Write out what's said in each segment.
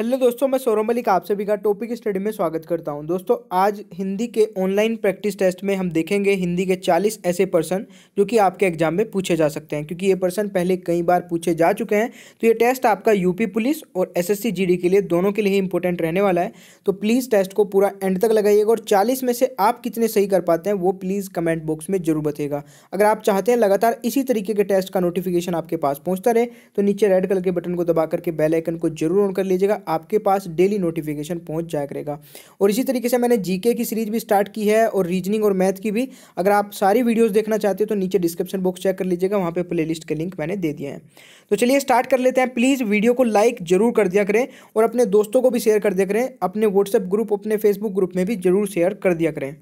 hello दोस्तों मैं सौरभ मलिक आप सभी का टॉपिक स्टडी में स्वागत करता हूं दोस्तों आज हिंदी के ऑनलाइन प्रैक्टिस टेस्ट में हम देखेंगे हिंदी के 40 ऐसे पर्सन जो कि आपके एग्जाम में पूछे जा सकते हैं क्योंकि ये पर्सन पहले कई बार पूछे जा चुके हैं तो ये टेस्ट आपका यूपी पुलिस और एस एस के लिए दोनों के लिए ही इंपॉर्टेंट रहने वाला है तो प्लीज़ टेस्ट को पूरा एंड तक लगाइएगा और चालीस में से आप कितने सही कर पाते हैं वो प्लीज़ कमेंट बॉक्स में जरूर बताइएगा अगर आप चाहते हैं लगातार इसी तरीके के टेस्ट का नोटिफिकेशन आपके पास पहुँचता रहे तो नीचे रेड कलर के बटन को दबा करके बेलाइकन को जरूर ऑन कर लीजिएगा आपके पास डेली नोटिफिकेशन पहुँच जाया करेगा और इसी तरीके से मैंने जीके की सीरीज भी स्टार्ट की है और रीजनिंग और मैथ की भी अगर आप सारी वीडियोज़ देखना चाहते हो तो नीचे डिस्क्रिप्शन बॉक्स चेक कर लीजिएगा वहाँ पर प्ले के लिंक मैंने दे दिए हैं तो चलिए स्टार्ट कर लेते हैं प्लीज़ वीडियो को लाइक जरूर कर दिया करें और अपने दोस्तों को भी शेयर कर दिया करें अपने व्हाट्सएप ग्रुप अपने फेसबुक ग्रुप में भी जरूर शेयर कर दिया करें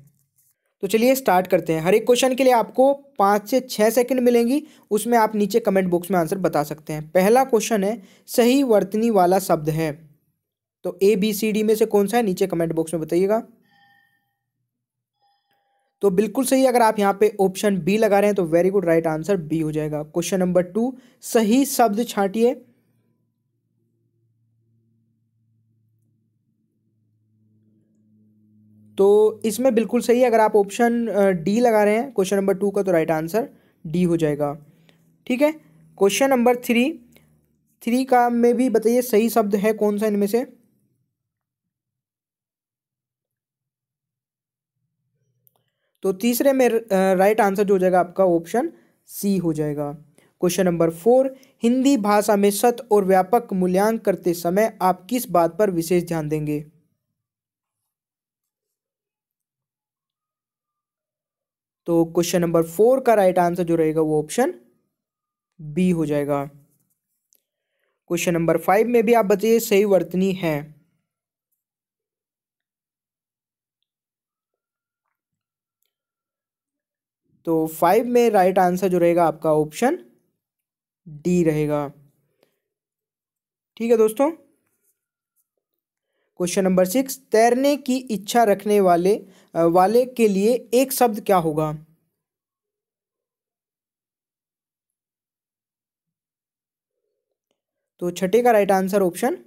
तो चलिए स्टार्ट करते हैं हर एक क्वेश्चन के लिए आपको पाँच से छः सेकंड मिलेंगी उसमें आप नीचे कमेंट बॉक्स में आंसर बता सकते हैं पहला क्वेश्चन है सही वर्तनी वाला शब्द है तो ए बी सी डी में से कौन सा है नीचे कमेंट बॉक्स में बताइएगा तो बिल्कुल सही अगर आप यहाँ पे ऑप्शन बी लगा रहे हैं तो वेरी गुड राइट आंसर बी हो जाएगा क्वेश्चन नंबर टू सही शब्द छाटिए तो इसमें बिल्कुल सही है अगर आप ऑप्शन डी लगा रहे हैं क्वेश्चन नंबर टू का तो राइट आंसर डी हो जाएगा ठीक है क्वेश्चन नंबर थ्री थ्री का में भी बताइए सही शब्द है कौन सा इनमें से तो तीसरे में राइट आंसर जो हो जाएगा आपका ऑप्शन सी हो जाएगा क्वेश्चन नंबर फोर हिंदी भाषा में सत और व्यापक मूल्यांक करते समय आप किस बात पर विशेष ध्यान देंगे तो क्वेश्चन नंबर फोर का राइट आंसर जो रहेगा वो ऑप्शन बी हो जाएगा क्वेश्चन नंबर फाइव में भी आप बताइए सही वर्तनी है तो फाइव में राइट आंसर जो रहेगा आपका ऑप्शन डी रहेगा ठीक है दोस्तों क्वेश्चन नंबर सिक्स तैरने की इच्छा रखने वाले वाले के लिए एक शब्द क्या होगा तो छठे का राइट आंसर ऑप्शन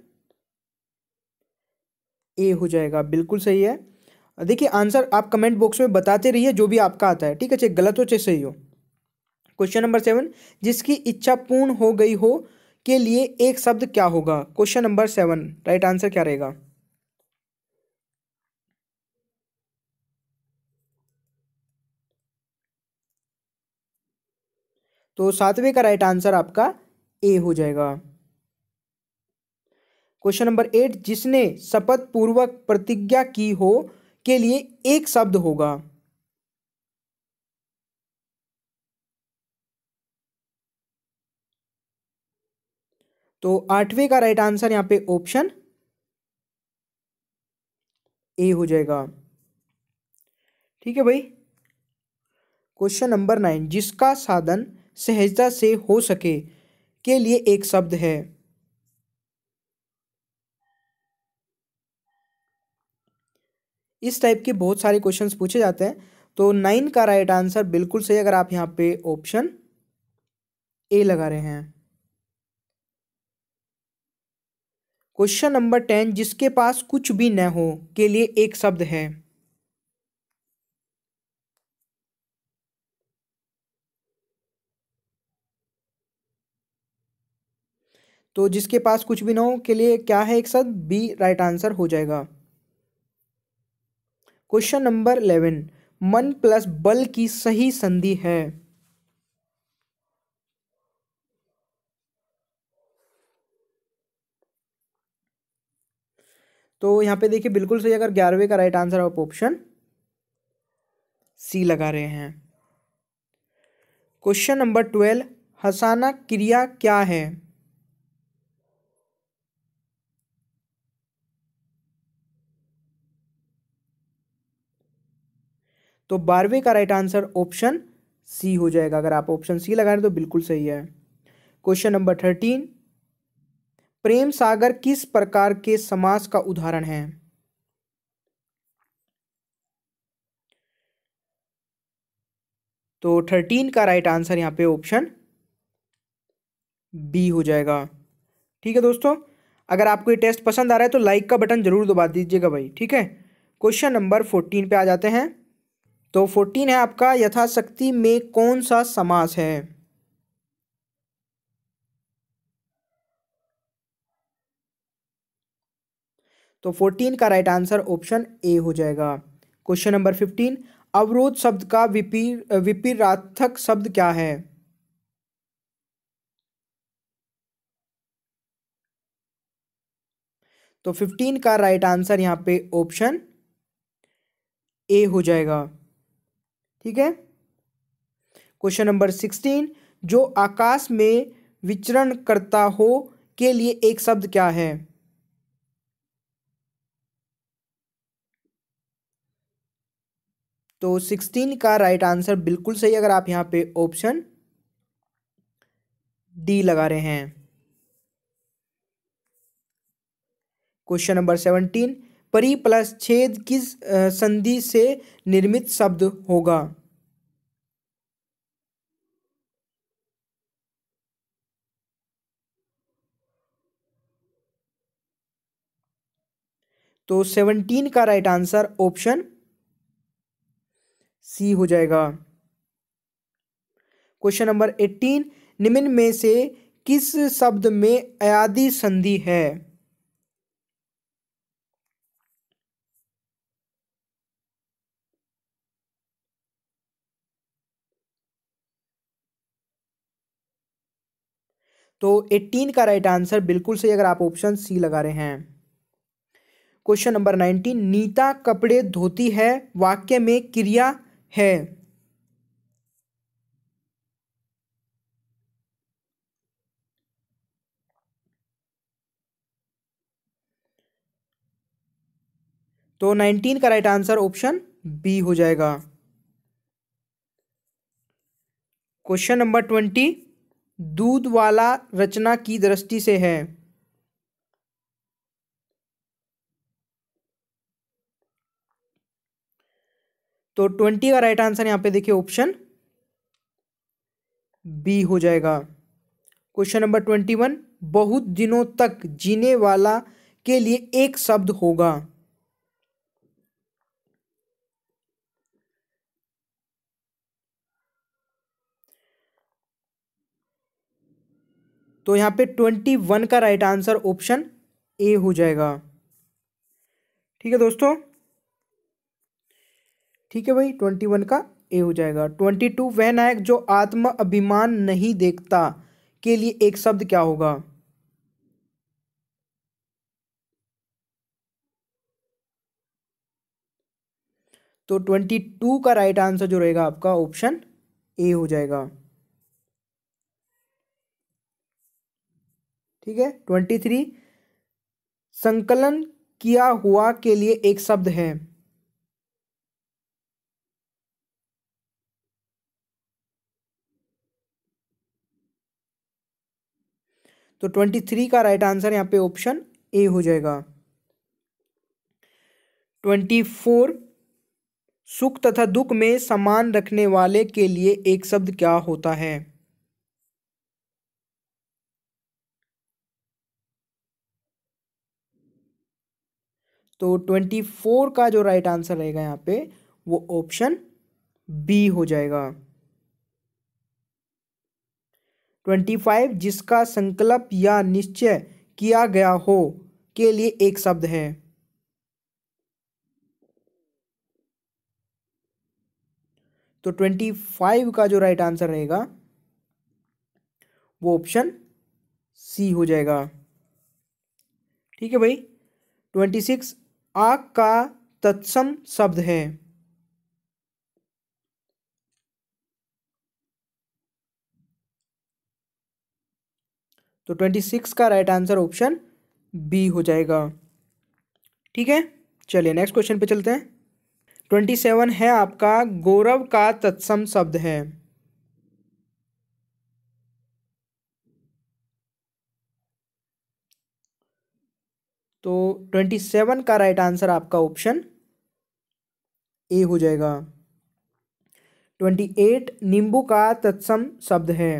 ए हो जाएगा बिल्कुल सही है देखिए आंसर आप कमेंट बॉक्स में बताते रहिए जो भी आपका आता है ठीक है चाहे गलत हो चाहे सही हो क्वेश्चन नंबर सेवन जिसकी इच्छा पूर्ण हो गई हो के लिए एक शब्द क्या होगा question number seven right answer क्या रहेगा तो सातवें का राइट आंसर आपका ए हो जाएगा क्वेश्चन नंबर एट जिसने शपथ पूर्वक प्रतिज्ञा की हो के लिए एक शब्द होगा तो आठवें का राइट आंसर यहां पे ऑप्शन ए हो जाएगा ठीक है भाई क्वेश्चन नंबर नाइन जिसका साधन सहजता से हो सके के लिए एक शब्द है इस टाइप के बहुत सारे क्वेश्चन पूछे जाते हैं तो नाइन का राइट आंसर बिल्कुल सही अगर आप यहाँ पे ऑप्शन ए लगा रहे हैं क्वेश्चन नंबर टेन जिसके पास कुछ भी न हो के लिए एक शब्द है तो जिसके पास कुछ भी न हो के लिए क्या है एक शब्द बी राइट आंसर हो जाएगा क्वेश्चन नंबर इलेवन मन प्लस बल की सही संधि है तो यहां पे देखिए बिल्कुल सही अगर ग्यारहवें का राइट आंसर आप ऑप्शन सी लगा रहे हैं क्वेश्चन नंबर ट्वेल्व हसाना क्रिया क्या है तो बारहवें का राइट आंसर ऑप्शन सी हो जाएगा अगर आप ऑप्शन सी लगा रहे तो बिल्कुल सही है क्वेश्चन नंबर थर्टीन प्रेम सागर किस प्रकार के समास का उदाहरण है तो थर्टीन का राइट आंसर यहां पे ऑप्शन बी हो जाएगा ठीक है दोस्तों अगर आपको ये टेस्ट पसंद आ रहा है तो लाइक का बटन जरूर दबा दीजिएगा भाई ठीक है क्वेश्चन नंबर फोर्टीन पे आ जाते हैं तो फोर्टीन है आपका यथाशक्ति में कौन सा समास है तो फोर्टीन का राइट आंसर ऑप्शन ए हो जाएगा क्वेश्चन नंबर फिफ्टीन अवरोध शब्द का विपीर विपीरार्थक शब्द क्या है तो फिफ्टीन का राइट आंसर यहां पे ऑप्शन ए हो जाएगा ठीक है क्वेश्चन नंबर सिक्सटीन जो आकाश में विचरण करता हो के लिए एक शब्द क्या है तो सिक्सटीन का राइट आंसर बिल्कुल सही अगर आप यहां पे ऑप्शन डी लगा रहे हैं क्वेश्चन नंबर सेवनटीन परि प्लस छेद किस संधि से निर्मित शब्द होगा तो सेवनटीन का राइट आंसर ऑप्शन सी हो जाएगा क्वेश्चन नंबर एट्टीन निम्न में से किस शब्द में अयादि संधि है तो एट्टीन का राइट आंसर बिल्कुल सही अगर आप ऑप्शन सी लगा रहे हैं क्वेश्चन नंबर नाइनटीन नीता कपड़े धोती है वाक्य में क्रिया है तो नाइनटीन का राइट आंसर ऑप्शन बी हो जाएगा क्वेश्चन नंबर ट्वेंटी दूध वाला रचना की दृष्टि से है तो ट्वेंटी का राइट आंसर यहां पे देखिए ऑप्शन बी हो जाएगा क्वेश्चन नंबर ट्वेंटी वन बहुत दिनों तक जीने वाला के लिए एक शब्द होगा तो यहाँ पे ट्वेंटी वन का राइट आंसर ऑप्शन ए हो जाएगा ठीक है दोस्तों ठीक है भाई ट्वेंटी वन का ए हो जाएगा ट्वेंटी टू वह नायक जो आत्म अभिमान नहीं देखता के लिए एक शब्द क्या होगा तो ट्वेंटी टू का राइट आंसर जो रहेगा आपका ऑप्शन ए हो जाएगा ठीक है ट्वेंटी थ्री संकलन किया हुआ के लिए एक शब्द है तो ट्वेंटी थ्री का राइट आंसर यहां पे ऑप्शन ए हो जाएगा ट्वेंटी फोर सुख तथा दुख में समान रखने वाले के लिए एक शब्द क्या होता है तो ट्वेंटी फोर का जो राइट आंसर रहेगा यहाँ पे वो ऑप्शन बी हो जाएगा ट्वेंटी फाइव जिसका संकल्प या निश्चय किया गया हो के लिए एक शब्द है तो ट्वेंटी फाइव का जो राइट आंसर रहेगा वो ऑप्शन सी हो जाएगा ठीक है भाई ट्वेंटी सिक्स आग का तत्सम शब्द है तो ट्वेंटी सिक्स का राइट आंसर ऑप्शन बी हो जाएगा ठीक है चलिए नेक्स्ट क्वेश्चन पे चलते हैं ट्वेंटी सेवन है आपका गौरव का तत्सम शब्द है तो ट्वेंटी सेवन का राइट आंसर आपका ऑप्शन ए हो जाएगा ट्वेंटी एट नींबू का तत्सम शब्द है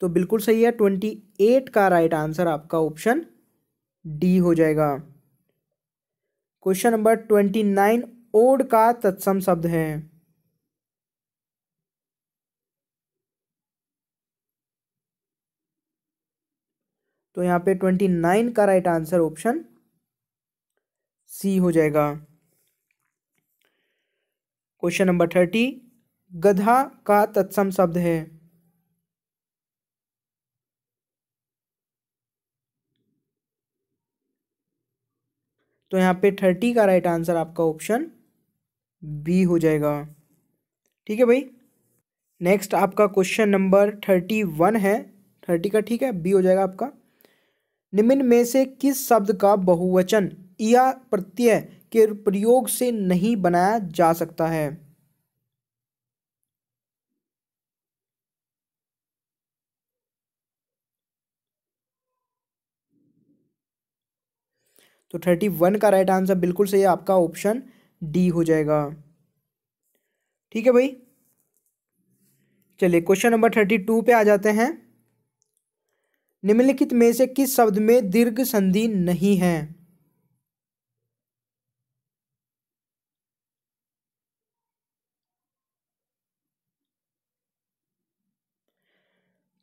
तो बिल्कुल सही है ट्वेंटी एट का राइट आंसर आपका ऑप्शन डी हो जाएगा क्वेश्चन नंबर ट्वेंटी नाइन ओड का तत्सम शब्द है तो यहाँ पे ट्वेंटी नाइन का राइट आंसर ऑप्शन सी हो जाएगा क्वेश्चन नंबर थर्टी गधा का तत्सम शब्द है तो यहाँ पे थर्टी का राइट आंसर आपका ऑप्शन बी हो जाएगा ठीक है भाई नेक्स्ट आपका क्वेश्चन नंबर थर्टी वन है थर्टी का ठीक है बी हो जाएगा आपका निम्न में से किस शब्द का बहुवचन या प्रत्यय के प्रयोग से नहीं बनाया जा सकता है तो थर्टी वन का राइट आंसर बिल्कुल सही आपका ऑप्शन डी हो जाएगा ठीक है भाई चलिए क्वेश्चन नंबर थर्टी टू पे आ जाते हैं निम्नलिखित में से किस शब्द में दीर्घ संधि नहीं है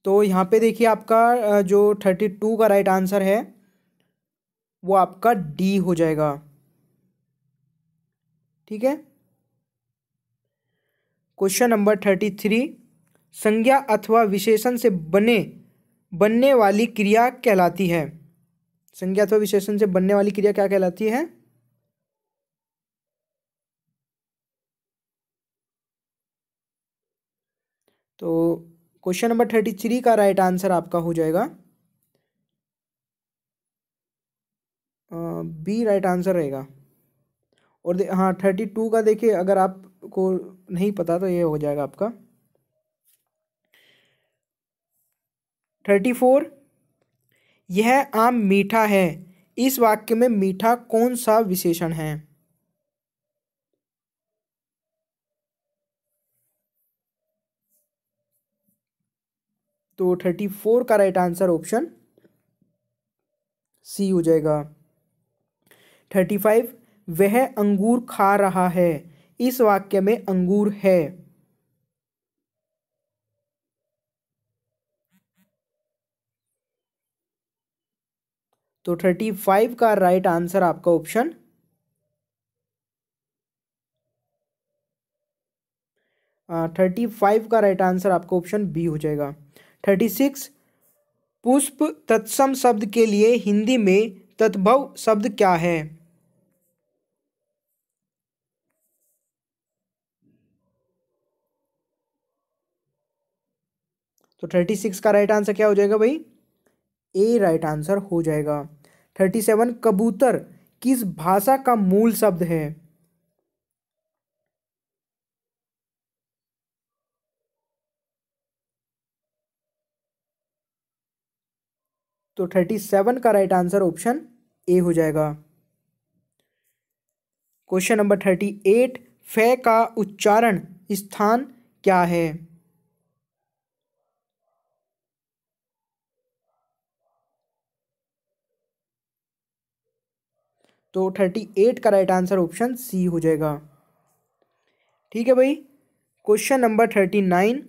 तो यहाँ पे देखिए आपका जो थर्टी टू का राइट आंसर है वो आपका डी हो जाएगा ठीक है क्वेश्चन नंबर थर्टी थ्री संज्ञा अथवा विशेषण से बने बनने वाली क्रिया कहलाती है संज्ञा अथवा विशेषण से बनने वाली क्रिया क्या कहलाती है तो क्वेश्चन नंबर थर्टी थ्री का राइट आंसर आपका हो जाएगा बी राइट आंसर रहेगा और हाँ थर्टी टू का देखिए अगर आपको नहीं पता तो ये हो जाएगा आपका थर्टी फोर यह आम मीठा है इस वाक्य में मीठा कौन सा विशेषण है तो थर्टी फोर का राइट आंसर ऑप्शन सी हो जाएगा थर्टी फाइव वह अंगूर खा रहा है इस वाक्य में अंगूर है तो थर्टी फाइव का राइट आंसर आपका ऑप्शन थर्टी फाइव का राइट आंसर आपका ऑप्शन बी हो जाएगा थर्टी सिक्स पुष्प तत्सम शब्द के लिए हिंदी में तद्भव शब्द क्या है तो थर्टी सिक्स का राइट आंसर क्या हो जाएगा भाई ए राइट आंसर हो जाएगा थर्टी सेवन कबूतर किस भाषा का मूल शब्द है तो थर्टी सेवन का राइट आंसर ऑप्शन ए हो जाएगा क्वेश्चन नंबर थर्टी एट फे का उच्चारण स्थान क्या है तो थर्टी एट का राइट आंसर ऑप्शन सी हो जाएगा ठीक है भाई क्वेश्चन नंबर थर्टी नाइन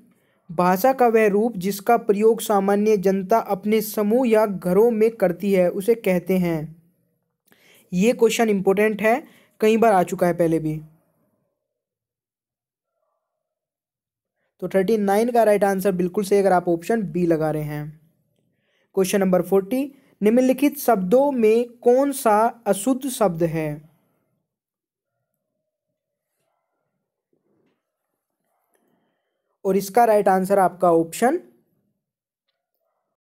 भाषा का वह रूप जिसका प्रयोग सामान्य जनता अपने समूह या घरों में करती है उसे कहते हैं ये क्वेश्चन इंपॉर्टेंट है कई बार आ चुका है पहले भी तो थर्टी नाइन का राइट आंसर बिल्कुल सही अगर आप ऑप्शन बी लगा रहे हैं क्वेश्चन नंबर फोर्टी निम्नलिखित शब्दों में कौन सा अशुद्ध शब्द है और इसका राइट आंसर आपका ऑप्शन